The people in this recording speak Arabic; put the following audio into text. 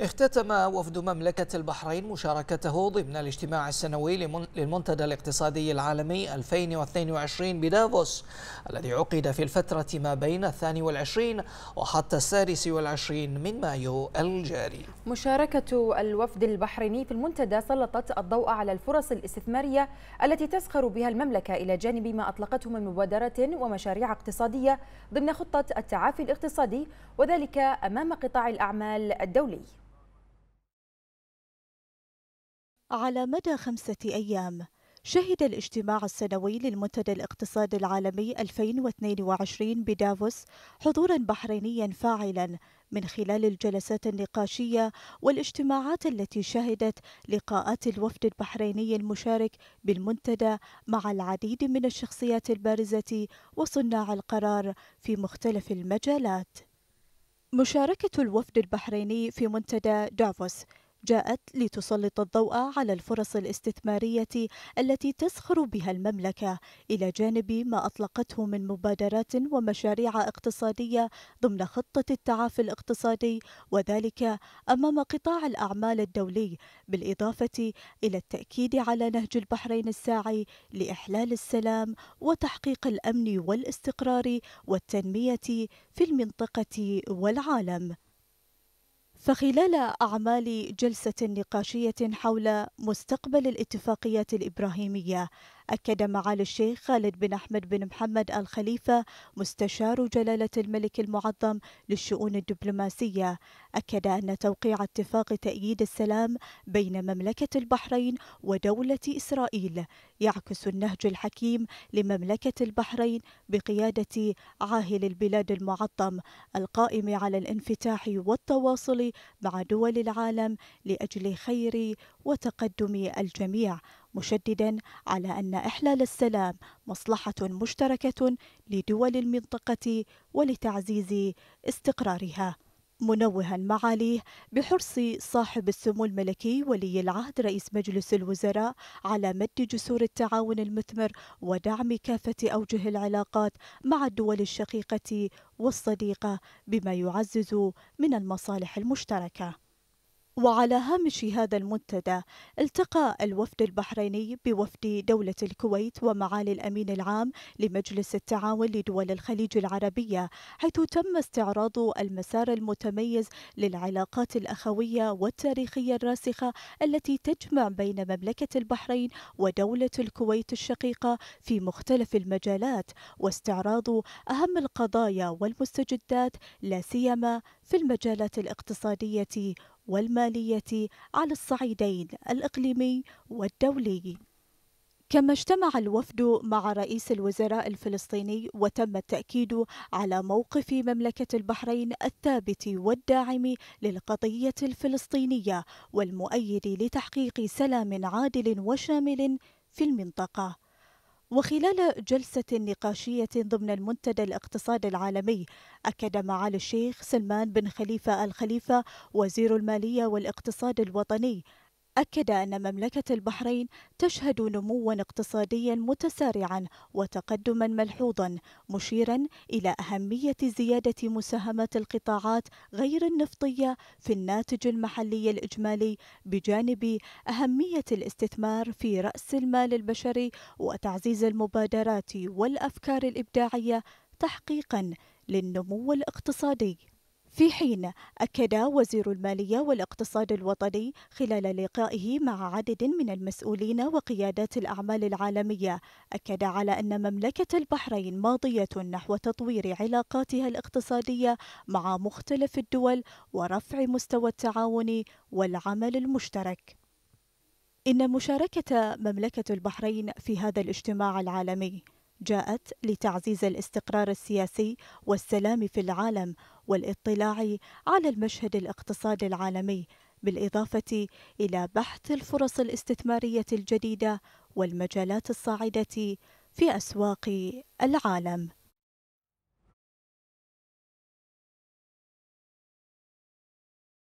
اختتم وفد مملكة البحرين مشاركته ضمن الاجتماع السنوي للمنتدى الاقتصادي العالمي 2022 بدافوس الذي عقد في الفترة ما بين الثاني والعشرين وحتى السادس والعشرين من مايو الجاري مشاركة الوفد البحريني في المنتدى سلطت الضوء على الفرص الاستثمارية التي تسخر بها المملكة إلى جانب ما أطلقته من مبادرة ومشاريع اقتصادية ضمن خطة التعافي الاقتصادي وذلك أمام قطاع الأعمال الدولي على مدى خمسة أيام شهد الاجتماع السنوي للمنتدى الاقتصادي العالمي 2022 بدافوس حضورا بحرينيا فاعلا من خلال الجلسات النقاشية والاجتماعات التي شهدت لقاءات الوفد البحريني المشارك بالمنتدى مع العديد من الشخصيات البارزة وصناع القرار في مختلف المجالات. مشاركة الوفد البحريني في منتدى دافوس جاءت لتسلط الضوء على الفرص الاستثمارية التي تزخر بها المملكة إلى جانب ما أطلقته من مبادرات ومشاريع اقتصادية ضمن خطة التعافي الاقتصادي وذلك أمام قطاع الأعمال الدولي بالإضافة إلى التأكيد على نهج البحرين الساعي لإحلال السلام وتحقيق الأمن والاستقرار والتنمية في المنطقة والعالم فخلال أعمال جلسة نقاشية حول مستقبل الاتفاقيات الإبراهيمية أكد معالي الشيخ خالد بن أحمد بن محمد الخليفة مستشار جلالة الملك المعظم للشؤون الدبلوماسية أكد أن توقيع اتفاق تأييد السلام بين مملكة البحرين ودولة إسرائيل يعكس النهج الحكيم لمملكة البحرين بقيادة عاهل البلاد المعظم القائم على الانفتاح والتواصل مع دول العالم لأجل خير وتقدم الجميع مشددا على أن إحلال السلام مصلحة مشتركة لدول المنطقة ولتعزيز استقرارها منوها معاليه بحرص صاحب السمو الملكي ولي العهد رئيس مجلس الوزراء على مد جسور التعاون المثمر ودعم كافة أوجه العلاقات مع الدول الشقيقة والصديقة بما يعزز من المصالح المشتركة وعلى هامش هذا المنتدى التقى الوفد البحريني بوفد دولة الكويت ومعالي الأمين العام لمجلس التعاون لدول الخليج العربية حيث تم استعراض المسار المتميز للعلاقات الأخوية والتاريخية الراسخة التي تجمع بين مملكة البحرين ودولة الكويت الشقيقة في مختلف المجالات واستعراض أهم القضايا والمستجدات لا سيما في المجالات الاقتصادية والمالية على الصعيدين الإقليمي والدولي كما اجتمع الوفد مع رئيس الوزراء الفلسطيني وتم التأكيد على موقف مملكة البحرين الثابت والداعم للقضية الفلسطينية والمؤيد لتحقيق سلام عادل وشامل في المنطقة وخلال جلسة نقاشية ضمن المنتدى الاقتصادي العالمي أكد معالي الشيخ سلمان بن خليفة الخليفة وزير المالية والاقتصاد الوطني أكد أن مملكة البحرين تشهد نموا اقتصاديا متسارعا وتقدما ملحوظا مشيرا إلى أهمية زيادة مساهمة القطاعات غير النفطية في الناتج المحلي الإجمالي بجانب أهمية الاستثمار في رأس المال البشري وتعزيز المبادرات والأفكار الإبداعية تحقيقا للنمو الاقتصادي في حين أكد وزير المالية والاقتصاد الوطني خلال لقائه مع عدد من المسؤولين وقيادات الأعمال العالمية أكد على أن مملكة البحرين ماضية نحو تطوير علاقاتها الاقتصادية مع مختلف الدول ورفع مستوى التعاون والعمل المشترك إن مشاركة مملكة البحرين في هذا الاجتماع العالمي جاءت لتعزيز الاستقرار السياسي والسلام في العالم والاطلاع على المشهد الاقتصادي العالمي بالاضافه الى بحث الفرص الاستثماريه الجديده والمجالات الصاعده في اسواق العالم